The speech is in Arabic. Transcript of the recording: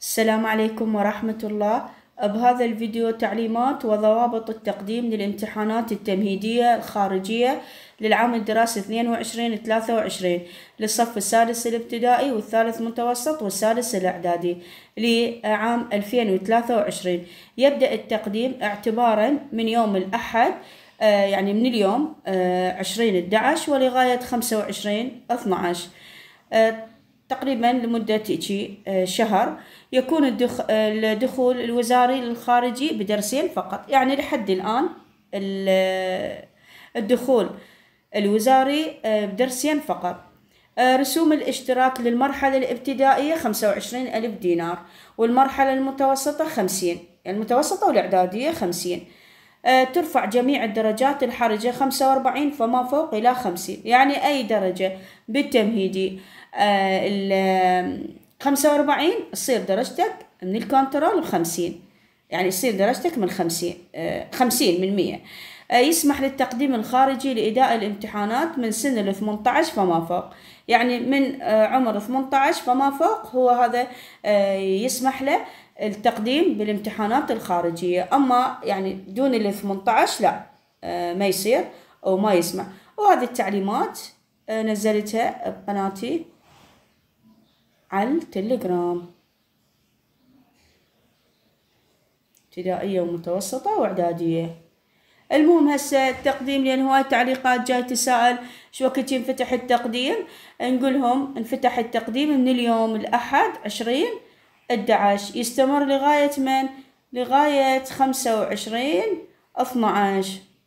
السلام عليكم ورحمة الله بهذا الفيديو تعليمات وضوابط التقديم للامتحانات التمهيدية الخارجية للعام الدراسي 22-23 للصف السادس الابتدائي والثالث متوسط والسادس الإعدادي لعام 2023 يبدأ التقديم اعتبارا من يوم الأحد آه، يعني من اليوم 20 آه، 11 ولغاية 25 12 تقريبا لمدة آه، شهر يكون آه، الدخول الوزاري للخارجي بدرسين فقط يعني لحد الآن آه، الدخول الوزاري بدرسين فقط رسوم الاشتراك للمرحلة الابتدائية خمسة وعشرين ألف دينار والمرحلة المتوسطة خمسين المتوسطة والإعدادية خمسين آه، ترفع جميع الدرجات الحرجة 45 فما فوق إلى 50 يعني أي درجة بالتمهيدي آه، 45 تصير درجتك من الكنترول 50 يعني تصير درجتك من 50 50 آه، من 100 آه، يسمح للتقديم الخارجي لإداء الامتحانات من سن 18 فما فوق يعني من آه، عمر 18 فما فوق هو هذا آه، يسمح له التقديم بالامتحانات الخارجية أما يعني دون ال 18 لا ما يصير أو ما يسمح وهذه التعليمات نزلتها بقناتي على التليجرام ابتدائية ومتوسطة وإعدادية المهم هسه التقديم لان هواي تعليقات جاي تسأل شو وقت ينفتح التقديم نقولهم انفتح التقديم من اليوم الاحد عشرين الدعش يستمر لغاية من لغاية خمسة وعشرين اثنى عشر